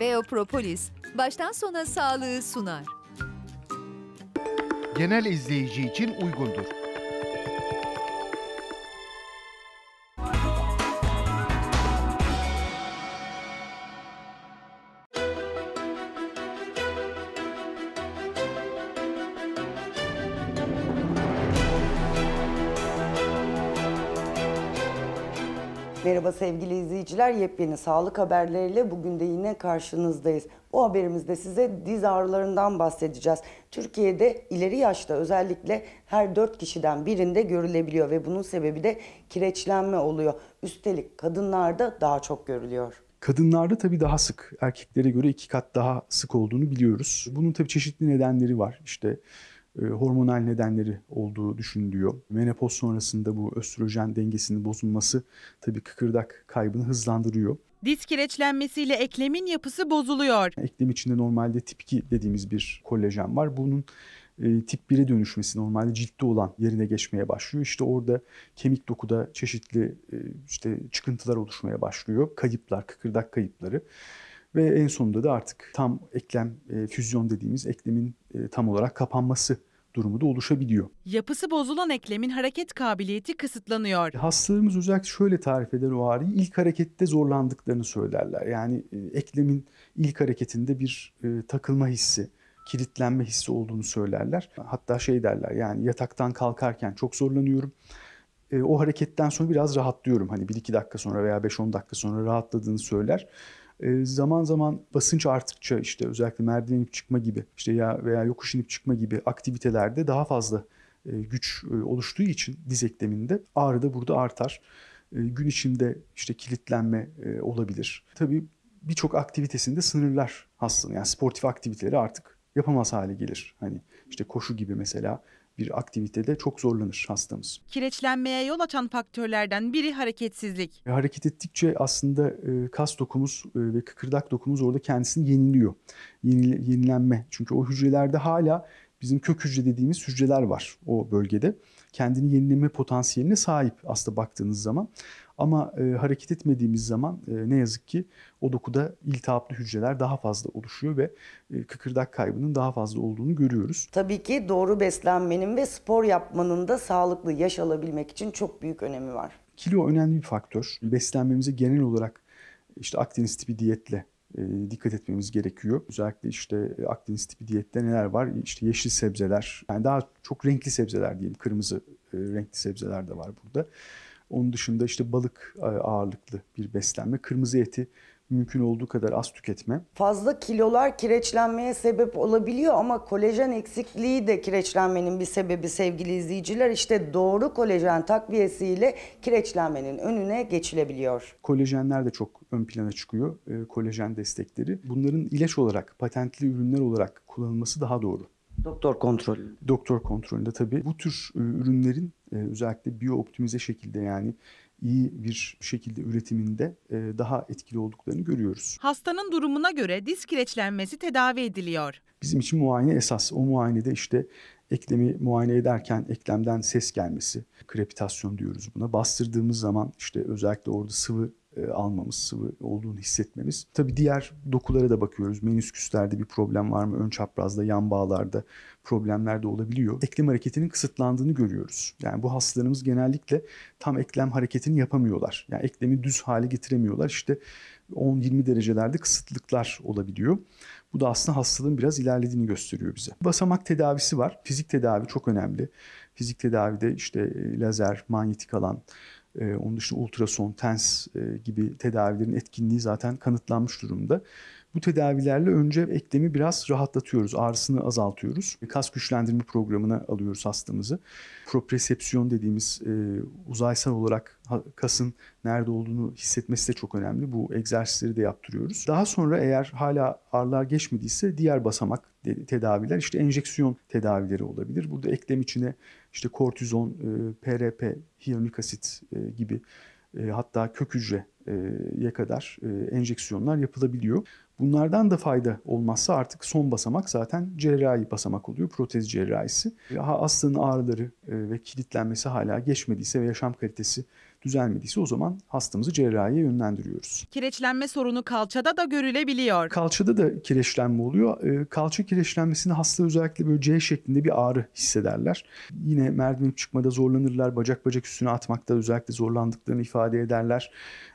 Beopropolis baştan sona sağlığı sunar. Genel izleyici için uygundur. Merhaba sevgili izleyiciler, yepyeni sağlık haberleriyle bugün de yine karşınızdayız. Bu haberimizde size diz ağrılarından bahsedeceğiz. Türkiye'de ileri yaşta özellikle her 4 kişiden birinde görülebiliyor ve bunun sebebi de kireçlenme oluyor. Üstelik kadınlarda daha çok görülüyor. Kadınlarda tabii daha sık, erkeklere göre iki kat daha sık olduğunu biliyoruz. Bunun tabii çeşitli nedenleri var. İşte e, hormonal nedenleri olduğu düşünülüyor. Menopoz sonrasında bu östrojen dengesinin bozulması tabii kıkırdak kaybını hızlandırıyor. Diz kireçlenmesiyle eklemin yapısı bozuluyor. Eklem içinde normalde tip 2 dediğimiz bir kolajen var. Bunun e, tip 1'e dönüşmesi normalde ciltte olan yerine geçmeye başlıyor. İşte orada kemik dokuda çeşitli e, işte çıkıntılar oluşmaya başlıyor. Kayıplar, kıkırdak kayıpları ve en sonunda da artık tam eklem füzyon dediğimiz eklemin tam olarak kapanması durumu da oluşabiliyor. Yapısı bozulan eklemin hareket kabiliyeti kısıtlanıyor. Hastalarımız özellikle şöyle tarif eder o ağrıyı. İlk harekette zorlandıklarını söylerler. Yani e, eklemin ilk hareketinde bir e, takılma hissi, kilitlenme hissi olduğunu söylerler. Hatta şey derler yani yataktan kalkarken çok zorlanıyorum. E, o hareketten sonra biraz rahatlıyorum. Hani 1-2 dakika sonra veya 5-10 dakika sonra rahatladığını söyler. Ee, zaman zaman basınç arttıkça işte özellikle merdiven inip çıkma gibi işte ya veya yokuş inip çıkma gibi aktivitelerde daha fazla e, güç e, oluştuğu için diz ekleminde ağrı da burada artar. E, gün içinde işte kilitlenme olabilir. Tabii birçok aktivitesinde sınırlar hastalığı Yani sportif aktiviteleri artık yapamaz hale gelir. Hani işte koşu gibi mesela bir aktivitede çok zorlanır hastamız. Kireçlenmeye yol açan faktörlerden biri hareketsizlik. E, hareket ettikçe aslında e, kas dokumuz e, ve kıkırdak dokumuz orada kendisini yeniliyor. yenilenme. Çünkü o hücrelerde hala bizim kök hücre dediğimiz hücreler var o bölgede. Kendini yenileme potansiyeline sahip aslında baktığınız zaman. Ama e, hareket etmediğimiz zaman e, ne yazık ki o dokuda iltihaplı hücreler daha fazla oluşuyor ve e, kıkırdak kaybının daha fazla olduğunu görüyoruz. Tabii ki doğru beslenmenin ve spor yapmanın da sağlıklı yaş alabilmek için çok büyük önemi var. Kilo önemli bir faktör. Beslenmemize genel olarak işte Akdeniz tipi diyetle e, dikkat etmemiz gerekiyor. Özellikle işte e, Akdeniz tipi diyette neler var? İşte yeşil sebzeler, yani daha çok renkli sebzeler diyelim. Kırmızı e, renkli sebzeler de var burada. Onun dışında işte balık e, ağırlıklı bir beslenme, kırmızı eti mümkün olduğu kadar az tüketme. Fazla kilolar kireçlenmeye sebep olabiliyor ama kolajen eksikliği de kireçlenmenin bir sebebi sevgili izleyiciler. İşte doğru kolajen takviyesiyle kireçlenmenin önüne geçilebiliyor. Kolajenler de çok ön plana çıkıyor. E, kolajen destekleri. Bunların ilaç olarak, patentli ürünler olarak kullanılması daha doğru. Doktor kontrolü. Doktor kontrolünde tabii. Bu tür e, ürünlerin e, özellikle biyo optimize şekilde yani iyi bir şekilde üretiminde e, daha etkili olduklarını görüyoruz. Hastanın durumuna göre diz kireçlenmesi tedavi ediliyor. Bizim için muayene esas. O muayenede işte eklemi muayene ederken eklemden ses gelmesi, krepitasyon diyoruz buna. Bastırdığımız zaman işte özellikle orada sıvı e, almamız, sıvı olduğunu hissetmemiz. Tabii diğer dokulara da bakıyoruz. Menüsküslerde bir problem var mı? Ön çaprazda, yan bağlarda problemler de olabiliyor. Eklem hareketinin kısıtlandığını görüyoruz. Yani bu hastalarımız genellikle tam eklem hareketini yapamıyorlar. Yani eklemi düz hale getiremiyorlar. İşte 10-20 derecelerde kısıtlıklar olabiliyor. Bu da aslında hastalığın biraz ilerlediğini gösteriyor bize. Basamak tedavisi var. Fizik tedavi çok önemli. Fizik tedavide işte e, lazer, manyetik alan, e, onun dışında ultrason, TENS e, gibi tedavilerin etkinliği zaten kanıtlanmış durumda. Bu tedavilerle önce eklemi biraz rahatlatıyoruz, ağrısını azaltıyoruz. Kas güçlendirme programına alıyoruz hastamızı. Propresepsiyon dediğimiz e, uzaysal olarak kasın nerede olduğunu hissetmesi de çok önemli. Bu egzersizleri de yaptırıyoruz. Daha sonra eğer hala ağrılar geçmediyse diğer basamak tedaviler işte enjeksiyon tedavileri olabilir. Burada eklem içine işte kortizon, PRP, e, hyaluronik asit e, gibi e, hatta kök hücreye kadar enjeksiyonlar yapılabiliyor. Bunlardan da fayda olmazsa artık son basamak zaten cerrahi basamak oluyor, protez cerrahisi. Hastanın ağrıları ve kilitlenmesi hala geçmediyse ve yaşam kalitesi Düzelmediyse o zaman hastamızı cerrahiye yönlendiriyoruz. Kireçlenme sorunu kalçada da görülebiliyor. Kalçada da kireçlenme oluyor. Ee, kalça kireçlenmesinde hasta özellikle böyle C şeklinde bir ağrı hissederler. Yine merdiven çıkmada zorlanırlar. Bacak bacak üstüne atmakta özellikle zorlandıklarını ifade ederler.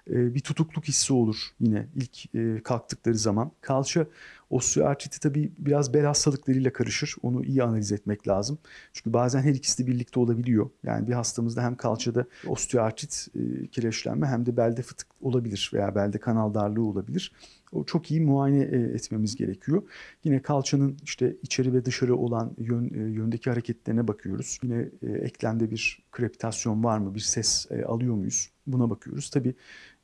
Ee, bir tutukluk hissi olur yine ilk e, kalktıkları zaman. Kalça Osteoartriti tabii biraz bel hastalıklarıyla karışır. Onu iyi analiz etmek lazım. Çünkü bazen her ikisi de birlikte olabiliyor. Yani bir hastamızda hem kalçada osteoartrit e, kireçlenme hem de belde fıtık olabilir veya belde kanal darlığı olabilir. O çok iyi muayene e, etmemiz gerekiyor. Yine kalçanın işte içeri ve dışarı olan yön, e, yöndeki hareketlerine bakıyoruz. Yine e, eklemde bir krepitasyon var mı, bir ses alıyor muyuz? Buna bakıyoruz. Tabii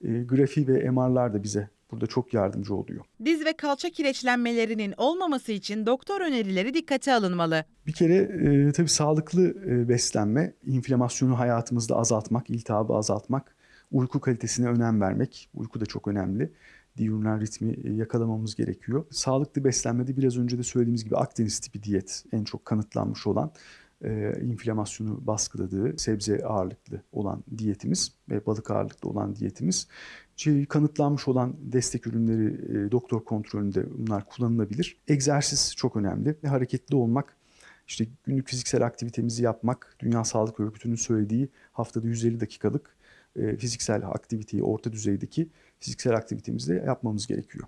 grafi ve MR'lar da bize burada çok yardımcı oluyor. Diz ve kalça kireçlenmelerinin olmaması için doktor önerileri dikkate alınmalı. Bir kere e, tabii sağlıklı e, beslenme, inflamasyonu hayatımızda azaltmak, iltihabı azaltmak, uyku kalitesine önem vermek, uyku da çok önemli. Diyurnal ritmi e, yakalamamız gerekiyor. Sağlıklı beslenmede biraz önce de söylediğimiz gibi Akdeniz tipi diyet en çok kanıtlanmış olan e, inflamasyonu baskıladığı sebze ağırlıklı olan diyetimiz ve balık ağırlıklı olan diyetimiz kanıtlanmış olan destek ürünleri e, doktor kontrolünde bunlar kullanılabilir. Egzersiz çok önemli. Hareketli olmak işte günlük fiziksel aktivitemizi yapmak, Dünya Sağlık Örgütü'nün söylediği haftada 150 dakikalık e, fiziksel aktiviteyi orta düzeydeki fiziksel aktivitemizde yapmamız gerekiyor.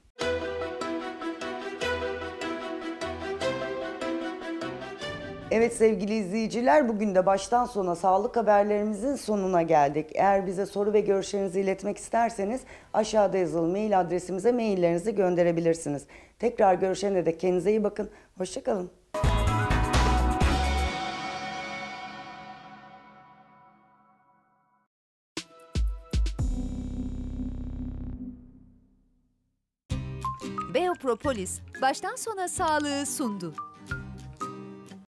Evet sevgili izleyiciler bugün de baştan sona sağlık haberlerimizin sonuna geldik. Eğer bize soru ve görüşlerinizi iletmek isterseniz aşağıda yazılı mail adresimize maillerinizi gönderebilirsiniz. Tekrar görüşene de kendinize iyi bakın. Hoşçakalın. Beopropolis baştan sona sağlığı sundu.